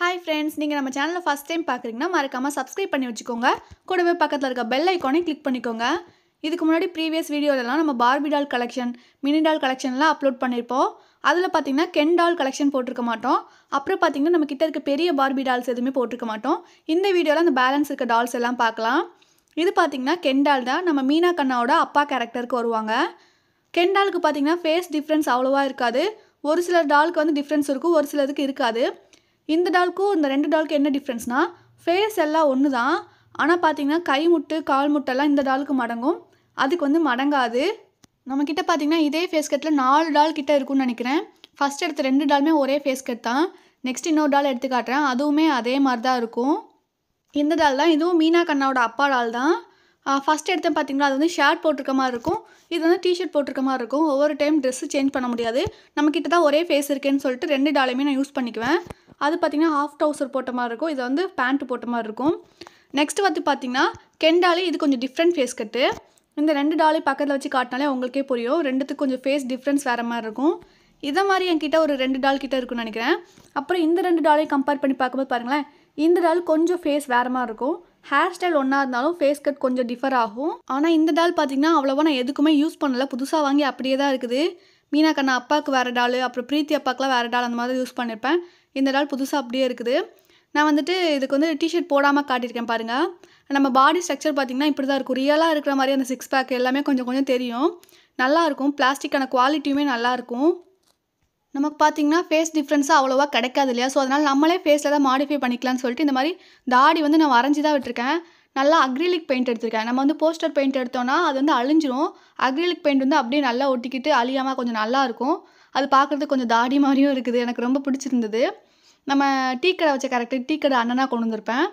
hi friends நீங்கள் நம்ம சேனலில் ஃபஸ்ட் டைம் பார்க்குறீங்கன்னா மறக்காமல் சப்ஸ்கிரைப் பண்ணி வச்சுக்கோங்க கூடவே பக்கத்தில் இருக்க பெல் ஐக்கானே கிளிக் பண்ணிக்கோங்க இதுக்கு முன்னாடி ப்ரீவியஸ் வீடியோலலாம் நம்ம Barbie doll collection mini doll கலெக்ஷன்லாம் அப்லோட் பண்ணியிருப்போம் அதில் பார்த்தீங்கன்னா கென் டால் கலெக்ஷன் போட்டிருக்க மாட்டோம் அப்புறம் பார்த்தீங்கன்னா நம்ம கிட்ட இருக்க பெரிய பார்பி டால்ஸ் எதுவுமே போட்டிருக்க மாட்டோம் இந்த வீடியோவில் அந்த பேலன்ஸ் இருக்க டால்ஸ் எல்லாம் பார்க்கலாம் இது பார்த்தீங்கன்னா கெண்டால் தான் நம்ம மீனா கண்ணாவோட அப்பா கேரக்டருக்கு வருவாங்க கெண்டாலுக்கு பார்த்தீங்கன்னா ஃபேஸ் டிஃப்ரென்ஸ் அவ்வளோவா இருக்காது ஒரு சில டாலுக்கு வந்து டிஃப்ரென்ஸ் இருக்கும் ஒரு சிலதுக்கு இருக்காது இந்த டால்க்கும் இந்த ரெண்டு டால்க்கு என்ன டிஃப்ரென்ஸ்னா ஃபேஸ் எல்லாம் ஒன்று தான் ஆனால் பார்த்திங்கன்னா கை முட்டு கால் முட்டெல்லாம் இந்த டாலுக்கு மடங்கும் அதுக்கு வந்து மடங்காது நம்ம கிட்ட பார்த்தீங்கன்னா இதே ஃபேஸ் கட்டில் நாலு டால் கிட்டே இருக்கும்னு நினைக்கிறேன் ஃபஸ்ட் எடுத்த ரெண்டு டாலுமே ஒரே ஃபேஸ் கட் தான் நெக்ஸ்ட் இன்னொரு டால் எடுத்து காட்டுறேன் அதுவுமே அதே மாதிரி தான் இருக்கும் இந்த டால் தான் இதுவும் மீனா கண்ணாவோட அப்பா டால் தான் ஃபஸ்ட் எடுத்த பார்த்திங்கன்னா அது வந்து ஷர்ட் போட்டிருக்க மாதிரி இருக்கும் இது வந்து டிஷர்ட் போட்டிருக்க மாதிரி இருக்கும் ஒவ்வொரு டைம் ட்ரெஸ்ஸு சேஞ்ச் பண்ண முடியாது நம்ம கிட்ட தான் ஒரே ஃபேஸ் இருக்குன்னு சொல்லிட்டு ரெண்டு டாலையுமே நான் யூஸ் பண்ணிக்குவேன் அது பார்த்திங்கன்னா ஹாஃப் ட்ரௌசர் போட்ட மாதிரி இருக்கும் இது வந்து பேண்ட்டு போட்ட மாதிரி இருக்கும் நெக்ஸ்ட் வந்து பார்த்திங்கன்னா கெண்டாலே இது கொஞ்சம் டிஃப்ரெண்ட் ஃபேஸ் கட்டு இந்த ரெண்டு டாலி பக்கத்தில் வச்சு காட்டினாலே உங்களுக்கே புரியும் ரெண்டுத்துக்கு கொஞ்சம் ஃபேஸ் டிஃப்ரென்ஸ் வேறு மாதிரி இருக்கும் இதை மாதிரி என்கிட்ட ஒரு ரெண்டு டால் கிட்டே இருக்குன்னு நினைக்கிறேன் அப்புறம் இந்த ரெண்டு டாலையும் கம்பேர் பண்ணி பார்க்கும்போது பாருங்களேன் இந்த டால் கொஞ்சம் ஃபேஸ் வேறு மாதிரி இருக்கும் ஹேர் ஸ்டைல் ஒன்றா இருந்தாலும் ஃபேஸ் கட் கொஞ்சம் டிஃபர் ஆகும் ஆனால் இந்த டால் பார்த்திங்கன்னா அவ்வளோவா நான் எதுக்குமே யூஸ் பண்ணலை புதுசாக வாங்கி அப்படியே தான் இருக்குது மீனா கண்ணா அப்பாவுக்கு வேறு டால் அப்புறம் பிரீத்தி அப்பாவுக்குலாம் வேறு டால் அந்த மாதிரி யூஸ் பண்ணியிருப்பேன் இந்த நாள் புதுசாக அப்படியே இருக்குது நான் வந்துட்டு இதுக்கு வந்து டிஷர்ட் போடாமல் காட்டியிருக்கேன் பாருங்கள் நம்ம பாடி ஸ்ட்ரக்சர் பார்த்திங்கன்னா இப்படி தான் இருக்கும் ரியலாக இருக்கிற மாதிரி அந்த சிக்ஸ் பேக் எல்லாமே கொஞ்சம் கொஞ்சம் தெரியும் நல்லாயிருக்கும் பிளாஸ்டிக்கான குவாலிட்டியுமே நல்லாயிருக்கும் நமக்கு பார்த்திங்கன்னா ஃபேஸ் டிஃப்ரென்ஸாக அவ்வளோவா கிடைக்காது இல்லையா ஸோ அதனால் நம்மளே ஃபேஸில் தான் மாடிஃபை பண்ணிக்கலாம்னு சொல்லிட்டு இந்த மாதிரி தாடி வந்து நான் வரைஞ்சி தான் விட்டுருக்கேன் நல்லா அக்ரிலிக் பெயிண்ட் எடுத்திருக்கேன் நம்ம வந்து போஸ்டர் பெயிண்ட் எடுத்தோன்னா அது வந்து அழிஞ்சிரும் அக்ரிலிக் பெயிண்ட் வந்து அப்படியே நல்லா ஒட்டிக்கிட்டு அழியாமல் கொஞ்சம் நல்லாயிருக்கும் அது பார்க்குறது கொஞ்சம் தாடி மாதிரியும் இருக்குது எனக்கு ரொம்ப பிடிச்சிருந்தது நம்ம டீ கடை வச்ச கேரக்டர் டீ கடை அண்ணனாக கொண்டு வந்திருப்பேன்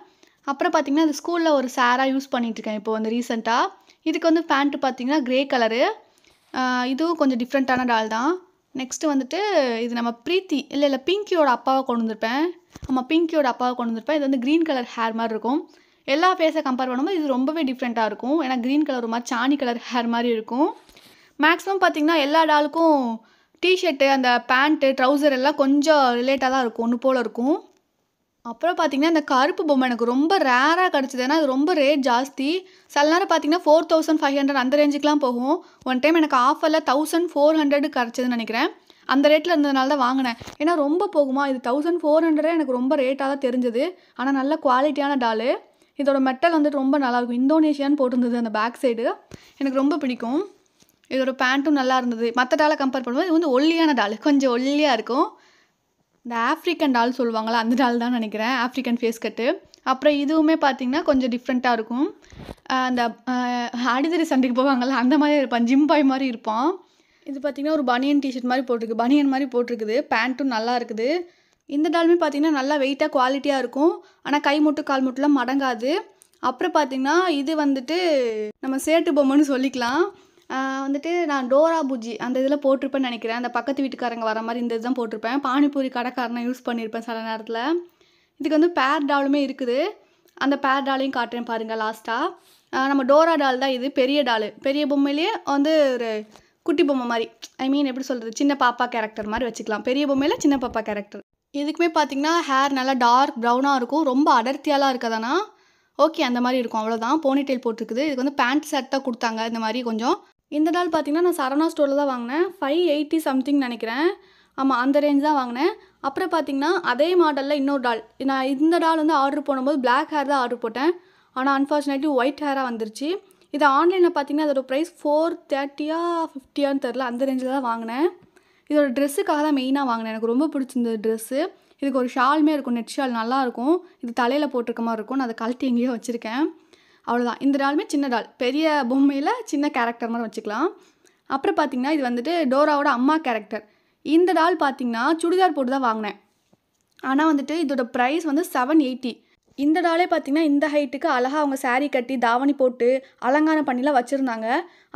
அப்புறம் பார்த்திங்கன்னா அது ஸ்கூலில் ஒரு சாராக யூஸ் பண்ணிகிட்ருக்கேன் இப்போ வந்து ரீசெண்டாக இதுக்கு வந்து பேண்ட்டு பார்த்திங்கன்னா க்ரே கலரு இதுவும் கொஞ்சம் டிஃப்ரெண்ட்டான டால் தான் நெக்ஸ்ட்டு வந்துட்டு இது நம்ம ப்ரீத்தி இல்லை இல்லை பிங்கியோட அப்பாவை கொண்டு வந்திருப்பேன் நம்ம பிங்கியோட அப்பாவை கொண்டு வந்திருப்பேன் இது வந்து க்ரீன் கலர் ஹேர் மாதிரி இருக்கும் எல்லா ஃபேஸை கம்பேர் பண்ணும்போது இது ரொம்பவே டிஃப்ரெண்ட்டாக இருக்கும் ஏன்னா க்ரீன் கலர் ஒரு மாதிரி சாணி கலர் ஹேர் மாதிரி இருக்கும் மேக்ஸிமம் பார்த்திங்கன்னா எல்லா டாலுக்கும் டிஷர்ட்டு அந்த பேண்ட்டு ட்ரௌசர் எல்லாம் கொஞ்சம் ரிலேட்டாக தான் இருக்கும் ஒன்று போல் இருக்கும் அப்புறம் பார்த்திங்கன்னா இந்த கருப்பு பொம்மை எனக்கு ரொம்ப ரேராக கிடச்சிது ஏன்னா அது ரொம்ப ரேட் ஜாஸ்தி சில நேரம் பார்த்தீங்கன்னா ஃபோர் தௌசண்ட் ஃபைவ் ஹண்ட்ரட் அந்த ரேஞ்சுக்குலாம் போகும் ஒன் டைம் எனக்கு ஆஃபரில் தௌசண்ட் ஃபோர் ஹண்ட்ரடு கிடச்சிதுன்னு நினைக்கிறேன் அந்த ரேட்டில் இருந்ததுனால தான் வாங்கினேன் ஏன்னா ரொம்ப போகுமா இது தௌசண்ட் ஃபோர் ஹண்ட்ரடே எனக்கு ரொம்ப ரேட்டாக தான் தெரிஞ்சது ஆனால் நல்ல குவாலிட்டியான டாலு இதோட மெட்டல் வந்துட்டு ரொம்ப நல்லாயிருக்கும் இந்தோனேஷியான்னு போட்டிருந்தது அந்த பேக் சைடு எனக்கு ரொம்ப பிடிக்கும் இதோட பேண்ட்டும் நல்லா இருந்தது மற்ற டாலை கம்பேர் பண்ணும்போது இது வந்து ஒல்லியான டால் கொஞ்சம் ஒல்லியாக இருக்கும் இந்த ஆஃப்ரிக்கன் டால் சொல்லுவாங்களா அந்த டால் தான் நினைக்கிறேன் ஆஃப்ரிக்கன் ஃபேஸ் கட்டு அப்புறம் இதுவுமே பார்த்திங்கன்னா கொஞ்சம் டிஃப்ரெண்ட்டாக இருக்கும் அந்த அடிதடி சண்டைக்கு போவாங்கள்ல அந்த மாதிரி இருப்பான் ஜிம் பாய் மாதிரி இருப்பான் இது பார்த்தீங்கன்னா ஒரு பனியன் டிஷர்ட் மாதிரி போட்டிருக்கு பனியன் மாதிரி போட்டிருக்குது பேண்ட்டும் நல்லா இருக்குது இந்த டாலுமே பார்த்திங்கன்னா நல்லா வெயிட்டாக குவாலிட்டியாக இருக்கும் ஆனால் கை மூட்டு கால் மூட்டுலாம் மடங்காது அப்புறம் பார்த்திங்கன்னா இது வந்துட்டு நம்ம சேட்டு பொம்மைன்னு சொல்லிக்கலாம் வந்துட்டு நான் டோரா பூஜி அந்த இதில் போட்டிருப்பேன்னு நினைக்கிறேன் அந்த பக்கத்து வீட்டுக்காரங்க வர மாதிரி இந்த இதுதான் போட்டிருப்பேன் பானிபூரி கடைக்காரனை யூஸ் பண்ணியிருப்பேன் சில நேரத்தில் இதுக்கு வந்து பேர் டாலுமே இருக்குது அந்த பேர் டாலையும் காட்டுறேன் பாருங்கள் லாஸ்ட்டாக நம்ம டோரா டால் தான் இது பெரிய டால் பெரிய பொம்மையிலேயே வந்து ஒரு குட்டி பொம்மை மாதிரி ஐ மீன் எப்படி சொல்கிறது சின்ன பாப்பா கேரக்டர் மாதிரி வச்சுக்கலாம் பெரிய பொம்மையில் சின்ன பாப்பா கேரக்டர் இதுக்குமே பார்த்திங்கன்னா ஹேர் நல்லா டார்க் ப்ரௌனாக இருக்கும் ரொம்ப அடர்த்தியாலாம் இருக்கதானா ஓகே அந்த மாதிரி இருக்கும் அவ்வளோதான் போனிடெயில் போட்டிருக்குது இதுக்கு வந்து பேண்ட் ஷர்ட் தான் கொடுத்தாங்க இந்த மாதிரி கொஞ்சம் இந்த டால் பார்த்திங்கன்னா நான் சரணா ஸ்டோரில் தான் வாங்கினேன் ஃபைவ் எயிட்டி சம்திங் நினைக்கிறேன் ஆமாம் அந்த ரேஞ்ச் தான் வாங்கினேன் அப்புறம் பார்த்திங்கன்னா அதே மாடலில் இன்னொரு டால் நான் இந்த டால் வந்து ஆர்டர் பண்ணும்போது பிளாக் ஹேர் தான் ஆர்டர் போட்டேன் ஆனால் அன்ஃபார்ச்சுனேட்லி ஒயிட் ஹேராக வந்துருச்சு இது ஆன்லைனில் பார்த்திங்கன்னா அதோடய ப்ரைஸ் ஃபோர் தேர்ட்டியா ஃபிஃப்டியான்னு தெரில அந்த ரேஞ்சில் தான் வாங்கினேன் இதோட ட்ரெஸ்ஸுக்காக தான் மெயினாக வாங்கினேன் எனக்கு ரொம்ப பிடிச்சிருந்த ட்ரெஸ்ஸு இதுக்கு ஒரு ஷாலுமே இருக்கும் நெட் ஷால் நல்லாயிருக்கும் இது தலையில் போட்டிருக்க மாதிரி இருக்கும் நான் அதை கழட்டி எங்கேயோ வச்சுருக்கேன் அவ்வளோதான் இந்த நாளுமே சின்ன டால் பெரிய பொம்மையில் சின்ன கேரக்டர் மாதிரி வச்சுக்கலாம் அப்புறம் பார்த்திங்கன்னா இது வந்துட்டு டோராவோட அம்மா கேரக்டர் இந்த டால் பார்த்திங்கன்னா சுடிதார் போட்டு தான் வாங்கினேன் ஆனால் வந்துட்டு இதோட ப்ரைஸ் வந்து செவன் எயிட்டி இந்த டாலே பார்த்திங்கன்னா இந்த ஹைட்டுக்கு அழகாக அவங்க சாரீ கட்டி தாவணி போட்டு அலங்காரம் பண்ணிலாம் வச்சுருந்தாங்க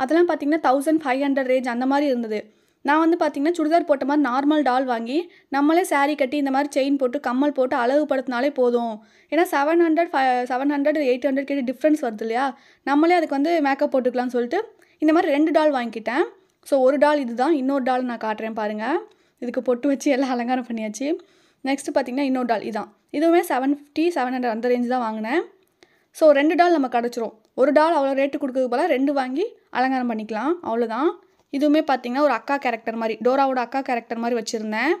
அதெல்லாம் பார்த்திங்கன்னா தௌசண்ட் ஃபைவ் ஹண்ட்ரட் ரேஞ்ச் அந்த மாதிரி இருந்தது நான் வந்து பார்த்திங்கன்னா சுடிதார் போட்ட மாதிரி நார்மல் டால் வாங்கி நம்மளே சாரீ கட்டி இந்த மாதிரி செயின் போட்டு கம்மல் போட்டு அளவு படுத்தினாலே போதும் ஏன்னா seven hundred five seven hundred eight hundred கிட்ட டிஃப்ரென்ஸ் வருது இல்லையா நம்மளே அதுக்கு வந்து மேக்கப் போட்டுக்கலாம்னு சொல்லிட்டு இந்த மாதிரி ரெண்டு டால் வாங்கிக்கிட்டேன் ஸோ ஒரு டால் இது தான் இன்னொரு டால் நான் காட்டுறேன் பாருங்கள் இதுக்கு பொட்டு வச்சு எல்லாம் அலங்காரம் பண்ணியாச்சு நெக்ஸ்ட்டு பார்த்திங்கன்னா இன்னொரு டால் இதுதான் இதுவுமே செவன் ஃபிஃப்டி செவன் ஹண்ட்ரட் அந்த ரேஞ்சு தான் வாங்கினேன் ஸோ ரெண்டு டால் நம்ம கிடச்சிரும் ஒரு டால் அவ்வளோ ரேட்டு கொடுக்குறது போல் ரெண்டு வாங்கி அலங்காரம் பண்ணிக்கலாம் அவ்வளோதான் இதுவுமே பார்த்தீங்கன்னா ஒரு அக்கா கேரக்டர் மாதிரி டோராவோட அக்கா கேரக்டர் மாதிரி வச்சுருந்தேன்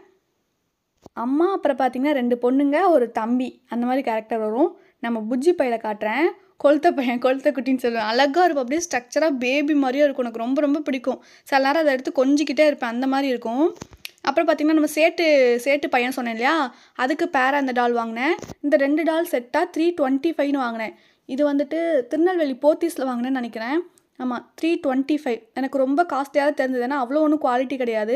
அம்மா அப்புறம் பார்த்திங்கன்னா ரெண்டு பொண்ணுங்க ஒரு தம்பி அந்த மாதிரி கேரக்டர் வரும் நம்ம புஜ்ஜி பையில காட்டுறேன் கொளுத்த பையன் கொளுத்த குட்டின்னு சொல்லுவேன் அழகாக இருக்கும் அப்படியே ஸ்ட்ரக்சராக பேபி மாதிரியும் இருக்கும் எனக்கு ரொம்ப ரொம்ப பிடிக்கும் சில நேரம் அதை எடுத்து கொஞ்சிக்கிட்டே இருப்பேன் அந்த மாதிரி இருக்கும் அப்புறம் பார்த்திங்கன்னா நம்ம சேட்டு சேட்டு பையன் சொன்னேன் இல்லையா அதுக்கு பேர அந்த டால் வாங்கினேன் இந்த ரெண்டு டால் செட்டாக த்ரீ டுவெண்ட்டி ஃபைவ்னு வாங்கினேன் இது வந்துட்டு திருநெல்வேலி போத்தீஸில் வாங்கினேன்னு நினைக்கிறேன் ஆமாம் த்ரீ டுவெண்ட்டி ஃபைவ் எனக்கு ரொம்ப காஸ்ட்லியாக தெரிஞ்சது ஏன்னா அவ்வளோ ஒன்றும் குவாலிட்டி கிடையாது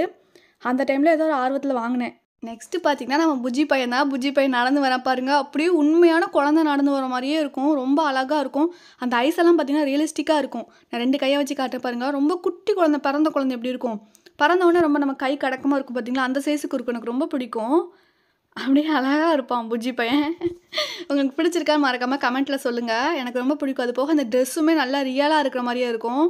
அந்த டைமில் ஏதோ ஒரு ஆர்வத்தில் வாங்கினேன் நெக்ஸ்ட்டு பார்த்தீங்கன்னா நம்ம புஜ்ஜி பையன் தான் புஜ்ஜி பையன் நடந்து வர பாருங்க அப்படியே உண்மையான குழந்தை நடந்து வர மாதிரியே இருக்கும் ரொம்ப அழகாக இருக்கும் அந்த ஐஸ் எல்லாம் பார்த்திங்கன்னா ரியலிஸ்டிக்காக இருக்கும் நான் ரெண்டு கையை வச்சு காட்ட பாருங்க ரொம்ப குட்டி குழந்தை பிறந்த குழந்தை எப்படி இருக்கும் பறந்தவொடனே ரொம்ப நம்ம கை கடக்கமாக இருக்கும் பார்த்தீங்களா அந்த சைஸுக்கு இருக்கும் எனக்கு ரொம்ப பிடிக்கும் அப்படியே அழகாக இருப்பான் புஜ்ஜி பையன் உங்களுக்கு பிடிச்சிருக்கா மறக்காமல் கமெண்ட்டில் சொல்லுங்கள் எனக்கு ரொம்ப பிடிக்கும் அது போக அந்த ட்ரெஸ்ஸுமே நல்லா ரியலாக இருக்கிற மாதிரியே இருக்கும்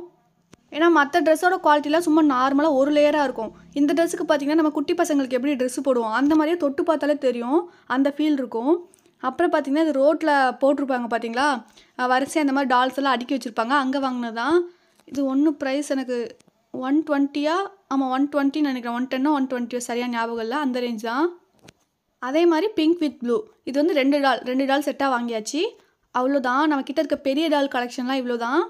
ஏன்னா மற்ற ட்ரெஸ்ஸோட குவாலிட்டிலாம் சும்மா நார்மலாக ஒரு லேயராக இருக்கும் இந்த ட்ரெஸ்ஸுக்கு பார்த்திங்கன்னா நம்ம குட்டி பசங்களுக்கு எப்படி ட்ரெஸ்ஸு போடுவோம் அந்த மாதிரியே தொட்டு பார்த்தாலே தெரியும் அந்த ஃபீல் இருக்கும் அப்புறம் பார்த்திங்கன்னா இது ரோட்டில் போட்டிருப்பாங்க பார்த்தீங்களா வரிசையாக அந்த மாதிரி டால்ஸ் எல்லாம் அடுக்கி வச்சுருப்பாங்க அங்கே தான் இது ஒன்று ப்ரைஸ் எனக்கு ஒன் டுவெண்ட்டியா ஆமாம் ஒன் டுவெண்ட்டின்னு நினைக்கிறேன் ஒன் டென்னோ ஒன் டுவெண்ட்டியோ சரியாக ஞாபகம் இல்லை அந்த ரேஞ்ச் தான் அதே மாதிரி பிங்க் வித் ப்ளூ இது வந்து ரெண்டு டால் ரெண்டு டால் செட்டாக வாங்கியாச்சு அவ்வளோதான் நம்மக்கிட்ட இருக்க பெரிய டால் கலெக்ஷன்லாம் இவ்வளோ தான்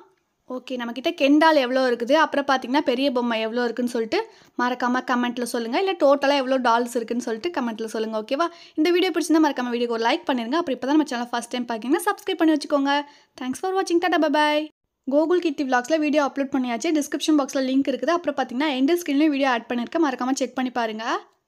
ஓகே நம்மக்கிட்ட கெண்டால் எவ்வளோ இருக்குது அப்புறம் பார்த்தீங்கன்னா பெரிய பொம்மை எவ்வளோ இருக்குன்னு சொல்லிட்டு மறக்காமல் கமெண்ட்டில் சொல்லுங்கள் இல்லை டோட்டலாக எவ்வளோ டால்ஸ் இருக்குதுன்னு சொல்லிட்டு கமெண்ட்டில் சொல்லுங்கள் ஓகேவா இந்த வீடியோ பிடிச்சிருந்தா மறக்காமல் வீடியோ ஒரு லைக் பண்ணிடுங்க அப்புறம் இப்போ தான் நம்ம சேனல் ஃபஸ்ட் டைம் பார்க்கிங்கன்னா சப்ஸ்கிரைப் பண்ணி வச்சுக்கோங்க தேங்க்ஸ் ஃபார் வாட்சிங் டாடா பாய் கூகுள் கிட்டி விளாக்ஸில் வீடியோ அப்லோட் பண்ணியாச்சு டிஸ்கிரிப்ஷன் பாக்ஸில் லிங்க் இருக்குது அப்புறம் பார்த்தீங்கன்னா எண்டு ஸ்க்ரீன்லேயும் வீடியோ ஆட் பண்ணியிருக்கேன் மறக்காமல் செக் பண்ணி பாருங்கள்